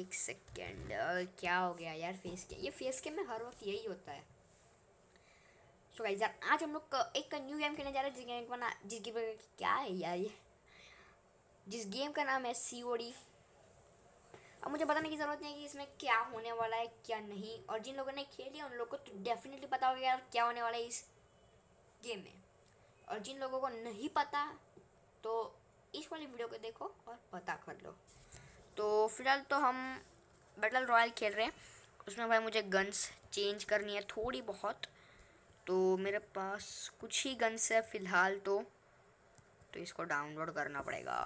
एक सेकेंड क्या हो गया यार फेस के ये फेस के में हर वक्त यही होता है सो so यार आज हम लोग एक न्यू गेम खेलने जा रहे हैं जिस गेम बना जिस गेम का क्या है यार ये जिस गेम का नाम है सी ओ डी अब मुझे बताने की ज़रूरत नहीं है कि इसमें क्या होने वाला है क्या नहीं और जिन लोगों ने खेली उन लोगों को तो डेफिनेटली पता होगा यार क्या होने वाला है इस गेम में और जिन लोगों को नहीं पता तो इस वाली वीडियो को देखो और पता कर लो तो फिलहाल तो हम बैटल रॉयल खेल रहे हैं उसमें भाई मुझे गन्स चेंज करनी है थोड़ी बहुत तो मेरे पास कुछ ही गन्स है फ़िलहाल तो तो इसको डाउनलोड करना पड़ेगा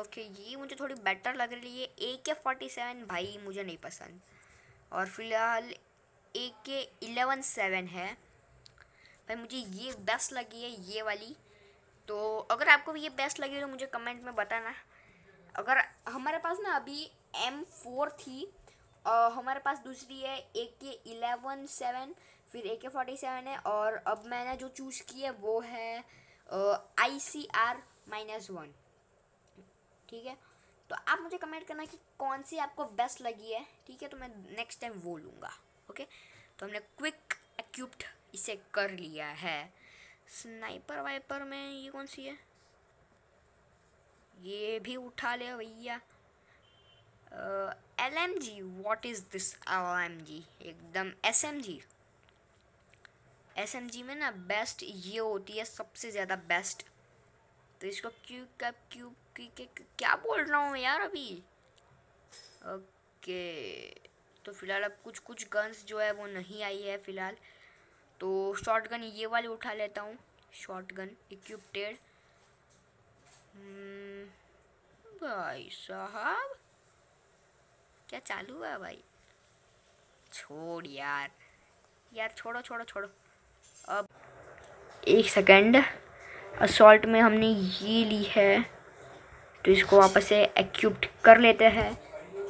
ओके ये मुझे थोड़ी बेटर लग रही है ए के फोर्टी सेवन भाई मुझे नहीं पसंद और फिलहाल ए के इलेवन सेवन है भाई मुझे ये बेस्ट लगी है ये वाली तो अगर आपको भी ये बेस्ट लगी तो मुझे कमेंट में बताना अगर हमारे पास ना अभी एम फोर थी और हमारे पास दूसरी है ए के इलेवन सेवन फिर ए के फोर्टी सेवन है और अब मैंने जो चूज़ की है वो है I C R minus one ठीक है तो आप मुझे कमेंट करना कि कौन सी आपको बेस्ट लगी है ठीक है तो मैं नेक्स्ट टाइम वो लूँगा ओके तो हमने क्विक एक्यूप्ट इसे कर लिया है स्नाइपर वाइपर में ये कौन सी है ये भी उठा ले भैया L M G what is this L M G एकदम S M G S M G में ना बेस्ट ये होती है सबसे ज़्यादा बेस्ट तो इसको क्यूब कब क्यूब की क्या बोल रहा हूँ यार अभी ओके तो फिलहाल अब कुछ कुछ गन्स जो है वो नहीं आई है फ़िलहाल तो शॉर्ट गन ये वाली उठा लेता हूँ शॉर्ट गन इक्विप्टेड हम्म, भाई साहब क्या चालू हुआ भाई छोड़ यार यार छोड़ो छोड़ो छोड़ो अब एक सेकंड असॉल्ट में हमने ये ली है तो इसको वापस से एक्यूप्ट कर लेते हैं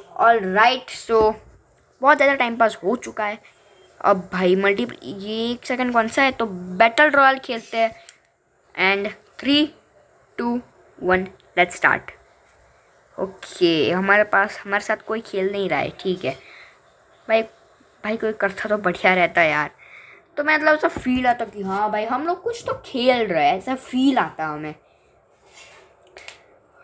और राइट सो बहुत ज़्यादा टाइम पास हो चुका है अब भाई मल्टी ये एक सेकंड कौन सा है तो बैटल रॉयल खेलते हैं and three two one let start okay हमारे पास हमारे साथ कोई खेल नहीं रहा है ठीक है भाई भाई कोई करता तो बढ़िया रहता है यार तो मैं मतलब ऐसा फील आता कि हाँ भाई हम लोग कुछ तो खेल रहे हैं ऐसा फील आता हमें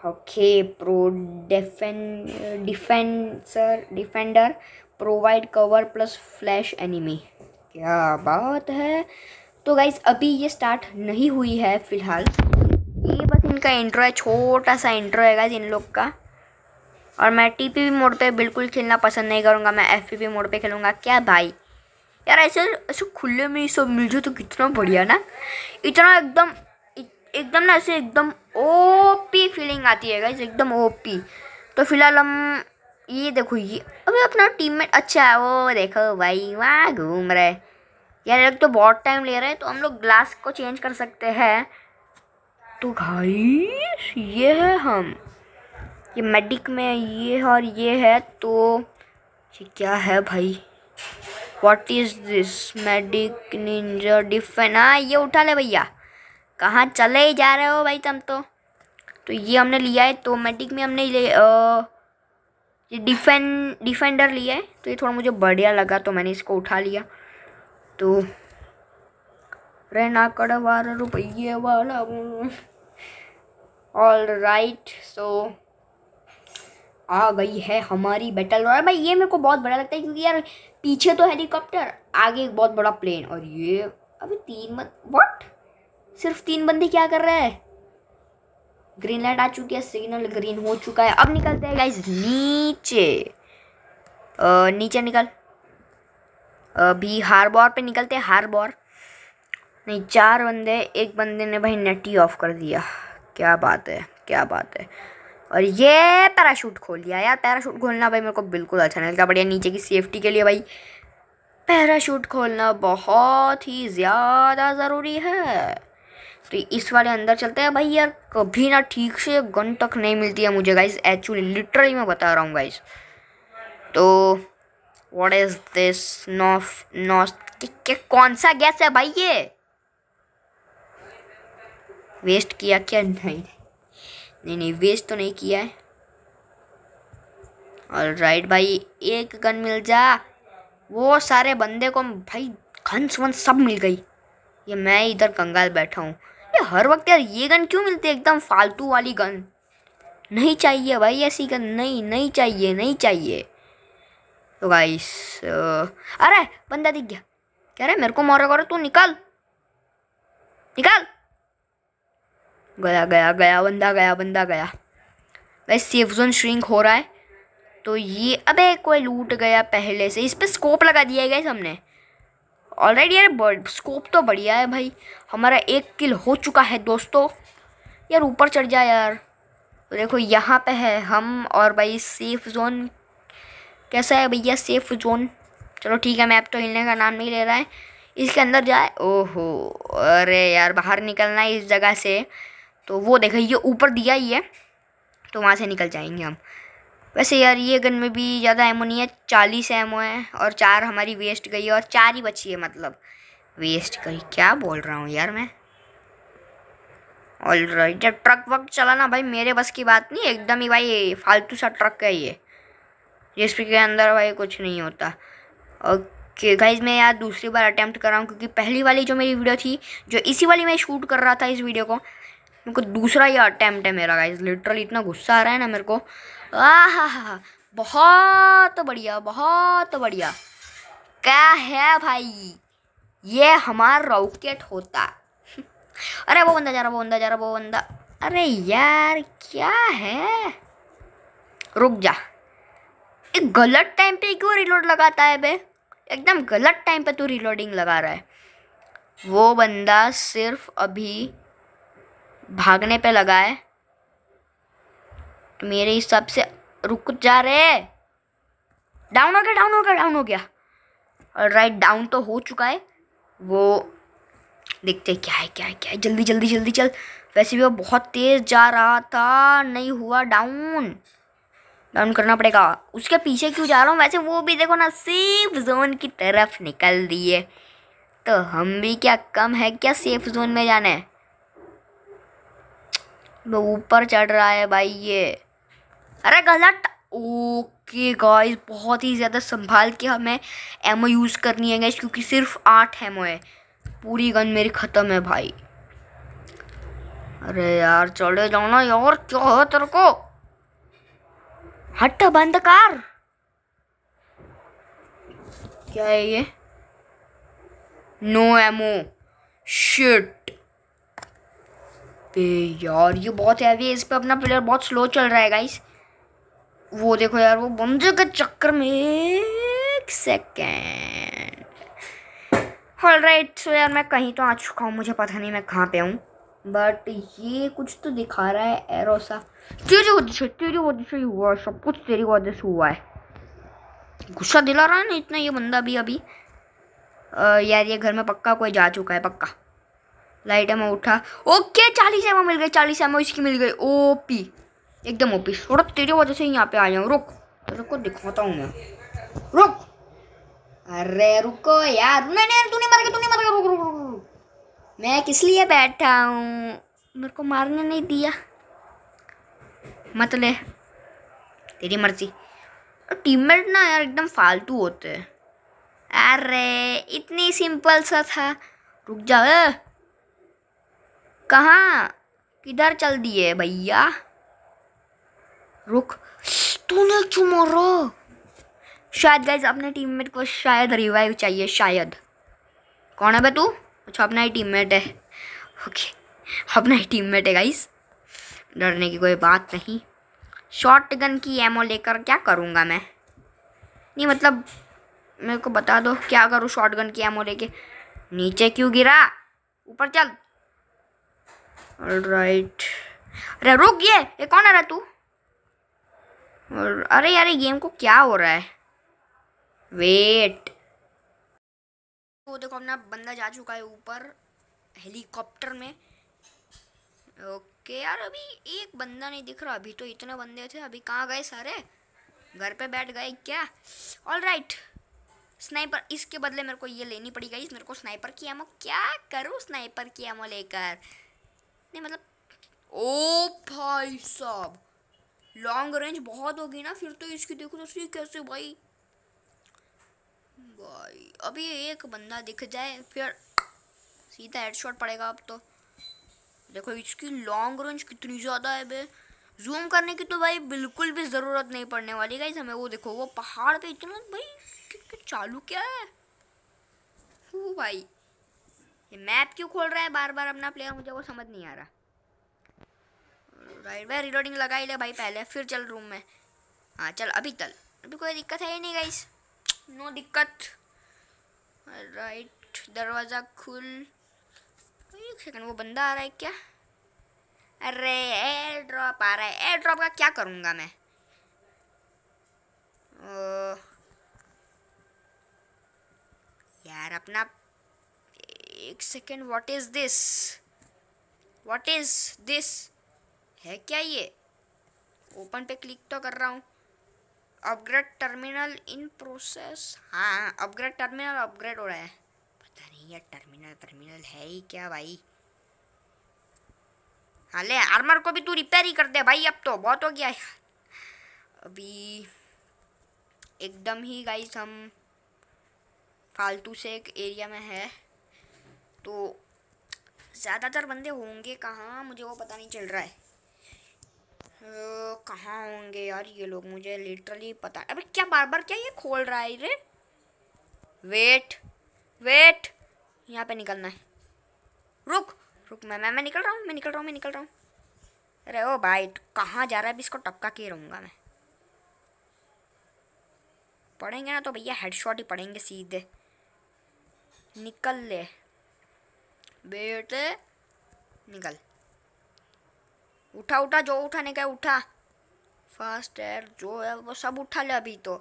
ओके प्रो डिफें डिफेंसर defender provide cover plus flash enemy क्या बात है तो गाइज अभी ये स्टार्ट नहीं हुई है फिलहाल ये बस इनका इंट्रो है छोटा सा इंट्रो है इन लोग का और मैं टी पी मोड पे बिल्कुल खेलना पसंद नहीं करूँगा मैं एफ पी मोड पे खेलूँगा क्या भाई यार ऐसे ऐसे खुले में सब मिल जाए तो कितना बढ़िया ना इतना एकदम एकदम ना ऐसे एकदम ओपी फीलिंग आती है गाइज एकदम ओपी तो फिलहाल हम ये देखो ये अभी अपना टीममेट अच्छा है वो देखो भाई वहाँ घूम रहे यार लोग तो बहुत टाइम ले रहे हैं तो हम लोग ग्लास को चेंज कर सकते हैं तो भाई ये है हम ये मेडिक में ये और ये है तो ये क्या है भाई what is this medic ninja डिफेन हाँ ये उठा ले भैया कहाँ चले ही जा रहे हो भाई तुम तो तो ये हमने लिया है तो मेडिक में हमने ले आ, ये डिफेन डिफेंडर लिया है तो ये थोड़ा मुझे बढ़िया लगा तो मैंने इसको उठा लिया तो રેનાકડવાર ऑल राइट सो आ गई है हमारी बैटल रॉयल भाई ये मेरे को बहुत बड़ा लगता है क्योंकि यार पीछे तो हेलीकॉप्टर आगे एक बहुत बड़ा प्लेन और ये अभी तीन बंद वॉट सिर्फ तीन बंदे क्या कर रहे हैं ग्रीन लाइट आ चुकी है सिग्नल ग्रीन हो चुका है अब निकलते हैं गाइज नीचे आ, नीचे निकल अभी हार्बर पे निकलते हैं हार्बर नहीं चार बंदे एक बंदे ने भाई नेट ही ऑफ कर दिया क्या बात है क्या बात है और ये पैराशूट खोल लिया यार पैराशूट खोलना भाई मेरे को बिल्कुल अच्छा नहीं लगता बढ़िया नीचे की सेफ्टी के लिए भाई पैराशूट खोलना बहुत ही ज़्यादा ज़रूरी है तो इस वाले अंदर चलते हैं भाई यार कभी ना ठीक से गन तक नहीं मिलती है मुझे गाइस एक्चुअली लिटरली मैं बता रहा हूँ गाइस तो व्हाट इज़ दिस नॉफ नॉस कौन सा गैस है भाई ये वेस्ट किया क्या नहीं नहीं नहीं वेस्ट तो नहीं किया है और राइट भाई एक गन मिल जा वो सारे बंदे को भाई घंस वंस सब मिल गई ये मैं इधर कंगाल बैठा हूँ ये हर वक्त यार ये गन क्यों मिलती है एकदम फालतू वाली गन नहीं चाहिए भाई ऐसी गन नहीं नहीं चाहिए नहीं चाहिए तो गाइस अरे बंदा दिख गया कह रहे मेरे को मारा करो तू निकाल निकाल गया गया गया बंदा गया बंदा गया भाई सेफ जोन श्रिंक हो रहा है तो ये अबे कोई लूट गया पहले से इस पर स्कोप लगा दिया है हमने ऑलरेडी यार स्कोप तो बढ़िया है भाई हमारा एक किल हो चुका है दोस्तों यार ऊपर चढ़ जाए यार तो देखो यहाँ पे है हम और भाई सेफ जोन कैसा है भैया सेफ जोन चलो ठीक है मैप तो हिलने का नाम नहीं ले रहा है इसके अंदर जाए ओहो अरे यार बाहर निकलना है इस जगह से तो वो देखो ये ऊपर दिया ही है तो वहाँ से निकल जाएंगे हम वैसे यार ये गन में भी ज़्यादा एमो नहीं है चालीस एमो है और चार हमारी वेस्ट गई है और चार ही बची है मतलब वेस्ट गई क्या बोल रहा हूँ यार मैं ऑल राइट जब ट्रक वक्त चलाना भाई मेरे बस की बात नहीं एकदम ही भाई फालतू सा ट्रक है ये जिसके अंदर भाई कुछ नहीं होता ओके गाइज मैं यार दूसरी बार अटैम्प्ट कर रहा हूँ क्योंकि पहली वाली जो मेरी वीडियो थी जो इसी वाली मैं शूट कर रहा था इस वीडियो को मेरे को दूसरा ही अटैम्प्ट है मेरा गाइज लिटरली इतना गुस्सा आ रहा है ना मेरे को आह बहुत बढ़िया बहुत बढ़िया क्या है भाई ये हमारा रॉकेट होता अरे वो बंदा जा रहा वो बंदा जा रहा वो बंदा अरे यार क्या है रुक जा एक गलत टाइम पे क्यों रिलोड लगाता है बे एकदम गलत टाइम पे तू रिलोडिंग लगा रहा है वो बंदा सिर्फ अभी भागने पे लगा है तो मेरे हिसाब से रुक जा रहे डाउन हो गया डाउन हो गया डाउन हो गया और राइट डाउन तो हो चुका है वो देखते क्या है क्या है क्या है जल्दी जल्दी जल्दी चल वैसे भी वो बहुत तेज़ जा रहा था नहीं हुआ डाउन डाउन करना पड़ेगा उसके पीछे क्यों जा रहा हूँ वैसे वो भी देखो ना सेफ जोन की तरफ निकल दिए तो हम भी क्या कम है क्या सेफ जोन में जाना है ऊपर चढ़ रहा है भाई ये अरे गलत ओके गाइस बहुत ही ज़्यादा संभाल के हमें एमओ यूज़ करनी है गैस क्योंकि सिर्फ आठ एमओ है पूरी गन मेरी ख़त्म है भाई अरे यार चले जाओ ना यार क्या है तेरे को हट बंद कर क्या है ये नो एमओ शिट पे यार ये बहुत हैवी है इस पर अपना प्लेयर बहुत स्लो चल रहा है गाइस वो देखो यार वो बमजे के चक्कर में एक सेकेंड हॉल राइट सो यार मैं कहीं तो आ चुका हूँ मुझे पता नहीं मैं कहाँ पे हूँ बट ये कुछ तो दिखा रहा है एरोसा तेरी वजह से तेरी वजह से हुआ सब कुछ तेरी वजह से हुआ है गुस्सा दिला रहा है ना इतना ये बंदा भी अभी आ, यार ये घर में पक्का कोई जा चुका है पक्का लाइट एमो उठा ओके चालीस एमो मिल गए चालीस एमओ इसकी मिल गई ओ पी एकदम ओपी थोड़ा तेरे वजह से यहाँ पे आ जाऊँ रुक रुको दिखाता हूँ मैं रुक अरे रुको यार नहीं नहीं तूने मर गया तूने मर गया रुक रुक रुक मैं किस लिए बैठा हूँ मेरे को मारने नहीं दिया मत ले तेरी मर्जी और टीममेट ना यार एकदम फालतू होते हैं अरे इतनी सिंपल सा था रुक जाओ कहाँ किधर चल दिए भैया रुक तूने क्यों मारो शायद गाइज अपने टीममेट को शायद रिवाइव चाहिए शायद कौन है बे तू अच्छा अपना ही टीममेट है ओके अपना ही टीममेट है गाइज डरने की कोई बात नहीं शॉर्ट गन की एमओ लेकर क्या करूँगा मैं नहीं मतलब मेरे को बता दो क्या करूँ शॉर्ट गन की एमओ लेके नीचे क्यों गिरा ऊपर चल राइट अरे रुक ये ये कौन आ रहा तू अरे यार गेम को क्या हो रहा है वेट वो देखो अपना बंदा जा चुका है ऊपर हेलीकॉप्टर में ओके यार अभी एक बंदा नहीं दिख रहा अभी तो इतने बंदे थे अभी कहाँ गए सारे घर पे बैठ गए क्या ऑल राइट स्नाइपर इसके बदले मेरे को ये लेनी पड़ी गई मेरे को स्नाइपर की एमो क्या करूँ स्नाइपर की एमो लेकर नहीं मतलब ओ भाई साहब लॉन्ग रेंज बहुत होगी ना फिर तो इसकी देखो तो सी कैसे भाई भाई अभी एक बंदा दिख जाए फिर सीधा हेडशॉट पड़ेगा अब तो देखो इसकी लॉन्ग रेंज कितनी ज़्यादा है बे जूम करने की तो भाई बिल्कुल भी ज़रूरत नहीं पड़ने वाली गाइज हमें वो देखो वो पहाड़ पे इतना भाई चालू क्या है वो भाई ये मैप क्यों खोल रहा है बार बार अपना प्लेयर मुझे वो समझ नहीं आ रहा राइट भाई रिलोडिंग लगा ही ले भाई पहले फिर चल रूम में हाँ चल अभी चल अभी कोई दिक्कत है ही नहीं गाइस नो दिक्कत राइट दरवाज़ा खुल एक सेकंड वो बंदा आ रहा है क्या अरे एयर ड्रॉप आ रहा है एयर ड्रॉप का क्या करूँगा मैं ओ, यार अपना एक second what is this what is this है क्या ये ओपन पे क्लिक तो कर रहा हूँ अपग्रेड टर्मिनल इन प्रोसेस हाँ अपग्रेड टर्मिनल अपग्रेड हो रहा है पता नहीं यार टर्मिनल टर्मिनल है ही क्या भाई हाँ ले आर्मर को भी तू रिपेयर ही कर दे भाई अब तो बहुत हो गया है अभी एकदम ही गाइस हम फालतू से एक एरिया में है तो ज़्यादातर बंदे होंगे कहाँ मुझे वो पता नहीं चल रहा है कहाँ होंगे यार ये लोग मुझे लिटरली पता अबे क्या बार बार क्या ये खोल रहा है रे वेट वेट यहाँ पे निकलना है रुक रुक मैं मैं मैं निकल रहा हूँ मैं निकल रहा हूँ मैं निकल रहा हूँ अरे ओ भाई कहाँ जा रहा है अभी इसको टपका के रहूँगा मैं पढ़ेंगे ना तो भैया हेडशॉट ही पढ़ेंगे सीधे निकल ले बेटे निकल उठा उठा जो उठाने का उठा फर्स्ट एयर जो है वो सब उठा ले अभी तो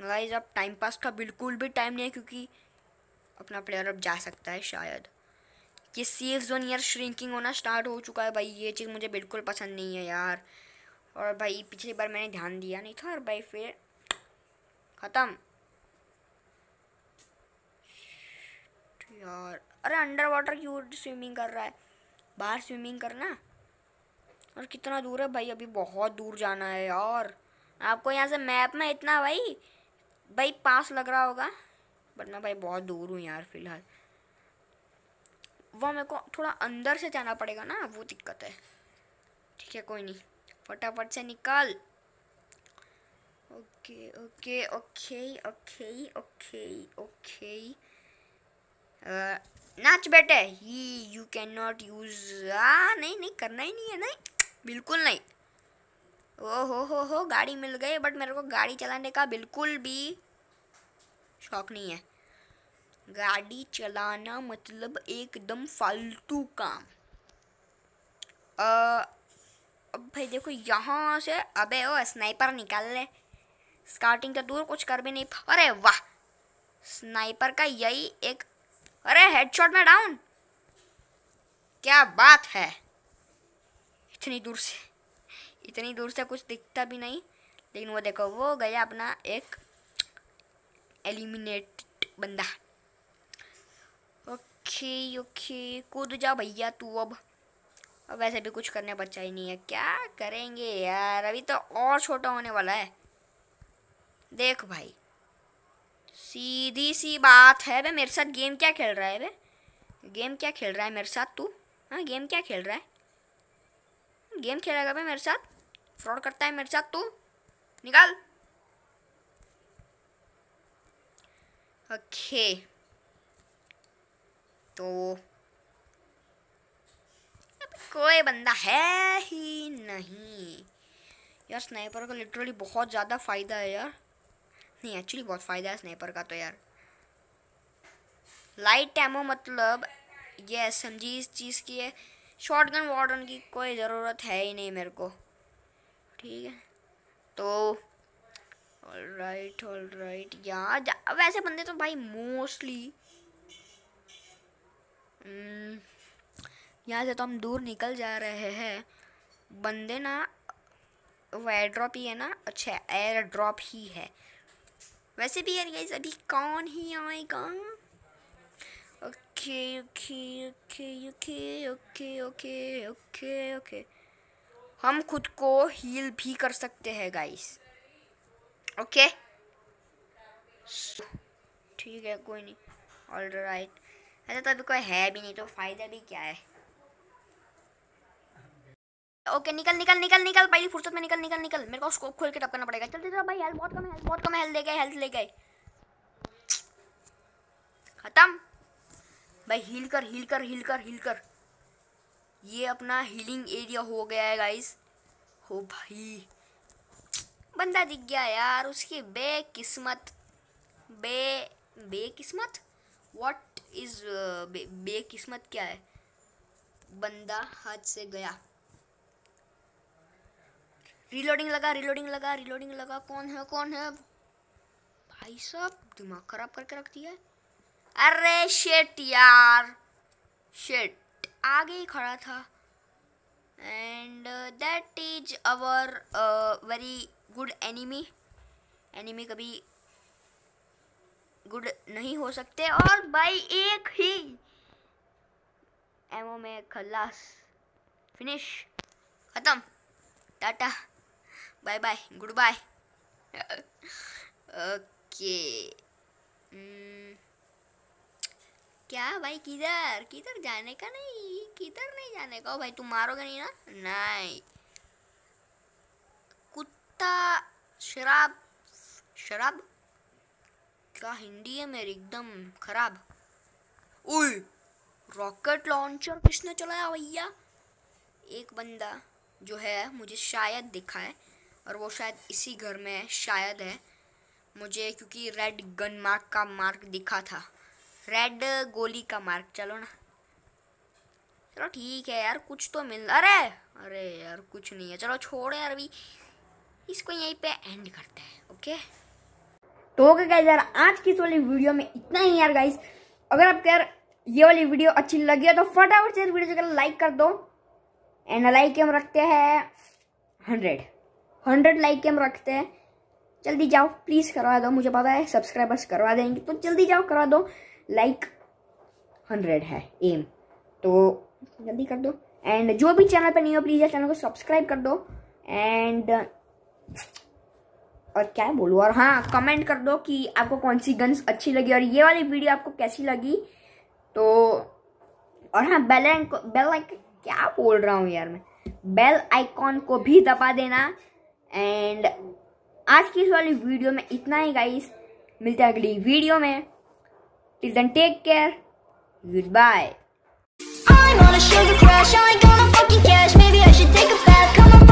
गाइज अब टाइम पास का बिल्कुल भी टाइम नहीं है क्योंकि अपना प्लेयर अब जा सकता है शायद कि सेफ जोन यार श्रिंकिंग होना स्टार्ट हो चुका है भाई ये चीज़ मुझे बिल्कुल पसंद नहीं है यार और भाई पिछली बार मैंने ध्यान दिया नहीं था और भाई फिर ख़त्म यार अरे अंडर वाटर क्यों स्विमिंग कर रहा है बाहर स्विमिंग करना और कितना दूर है भाई अभी बहुत दूर जाना है यार आपको यहाँ से मैप में इतना भाई भाई पास लग रहा होगा बट मैं भाई बहुत दूर हूँ यार फिलहाल वो मेरे को थोड़ा अंदर से जाना पड़ेगा ना वो दिक्कत है ठीक है कोई नहीं फटाफट से निकाल okay okay okay okay okay okay नाच बेटे ही यू कैन नॉट यूज नहीं नहीं करना ही नहीं है नहीं बिल्कुल नहीं ओ हो हो हो गाड़ी मिल गई बट मेरे को गाड़ी चलाने का बिल्कुल भी शौक नहीं है गाड़ी चलाना मतलब एकदम फालतू काम अब भाई देखो यहाँ से अबे ओ स्नाइपर निकाल ले स्कार्टिंग तो दूर कुछ कर भी नहीं अरे वाह स्नाइपर का यही एक अरे हेडशॉट में डाउन क्या बात है इतनी दूर से इतनी दूर से कुछ दिखता भी नहीं लेकिन वो देखो वो गया अपना एक एलिमिनेट बंदा ओके ओके कूद जा भैया तू अब अब वैसे भी कुछ करने बच्चा ही नहीं है क्या करेंगे यार अभी तो और छोटा होने वाला है देख भाई सीधी सी बात है बे मेरे साथ गेम क्या खेल रहा है बे गेम क्या खेल रहा है मेरे साथ तू हाँ गेम क्या खेल रहा है गेम खेलेगा बे मेरे साथ फ्रॉड करता है मेरे साथ तू निकाल ओके तो कोई बंदा है ही नहीं यार स्नाइपर का लिटरली बहुत ज़्यादा फ़ायदा है यार नहीं एक्चुअली बहुत फ़ायदा है स्नाइपर का तो यार लाइट एमो मतलब ये जी इस चीज़ की है शॉर्ट गन वार्डन की कोई ज़रूरत है ही नहीं मेरे को ठीक है तो ऑल राइट ऑल राइट यार वैसे बंदे तो भाई मोस्टली हम्म, यहाँ से तो हम दूर निकल जा रहे हैं बंदे ना वो एयर ड्रॉप ही है ना अच्छा एयर ड्रॉप ही है वैसे भी यार गाइस अभी कौन ही आएगा okay okay okay okay okay okay okay okay हम खुद को हील भी कर सकते हैं गाइस ओके ठीक है कोई नहीं ऑल राइट ऐसा तो अभी कोई है भी नहीं तो फ़ायदा भी क्या है ओके निकल निकल निकल निकल पहली फुर्सत में निकल निकल निकल मेरे को स्कोप खोल के टप करना पड़ेगा चलते चल भाई हेल्थ बहुत कम है हेल्थ बहुत कम है हेल्थ ले गए हेल्थ ले गए खत्म भाई हील कर हील कर हील कर हील कर ये अपना हीलिंग एरिया हो गया है गाइस हो भाई बंदा दिख गया यार उसकी बेकिस्मत बे बेकिस्मत व्हाट इज़ uh, बेकिस्मत क्या है बंदा हाथ से गया रिलोडिंग लगा रिलोडिंग लगा रिलोडिंग लगा कौन है कौन है भाई साहब दिमाग खराब करके रख दिया अरे शेट यार शेट आगे ही खड़ा था and that is our very good enemy enemy कभी गुड नहीं हो सकते और भाई एक ही एमओ में खलास फिनिश ख़त्म tata bye bye goodbye okay क्या भाई किधर किधर जाने का नहीं किधर नहीं जाने का ओ भाई तुम मारोगे नहीं ना नहीं कुत्ता शराब शराब क्या हिंदी है मेरी एकदम खराब उई रॉकेट लॉन्चर किसने चलाया भैया एक बंदा जो है मुझे शायद दिखा है और वो शायद इसी घर में है शायद है मुझे क्योंकि रेड गन मार्क का मार्क दिखा था रेड गोली का मार्क चलो ना चलो ठीक है यार कुछ तो मिल अरे अरे यार कुछ नहीं है चलो छोड़े यार अभी इसको यहीं पे एंड करते हैं ओके तो ओके गाइज यार आज की इस वाली वीडियो में इतना ही यार गाइज अगर आपको यार ये वाली वीडियो अच्छी लगी है तो फटाफट से इस वीडियो को लाइक कर दो एंड लाइक हम रखते हैं हंड्रेड हंड्रेड लाइक के हम रखते हैं जल्दी जाओ प्लीज़ करवा दो मुझे पता है सब्सक्राइबर्स करवा देंगे तो जल्दी जाओ करवा दो लाइक हंड्रेड है एम तो जल्दी कर दो एंड जो भी चैनल पर नहीं हो प्लीज़ चैनल को सब्सक्राइब कर दो एंड और क्या बोलूँ और हाँ कमेंट कर दो कि आपको कौन सी गन्स अच्छी लगी और ये वाली वीडियो आपको कैसी लगी तो और हाँ बेल बेल आइकन क्या बोल रहा हूँ यार मैं बेल आइकॉन को भी दबा देना एंड आज की इस वाली वीडियो में इतना ही गाइस मिलते हैं अगली वीडियो में till then take care goodbye I'm on a sugar crash, I ain't gonna fucking cash Maybe I should take a bath, come on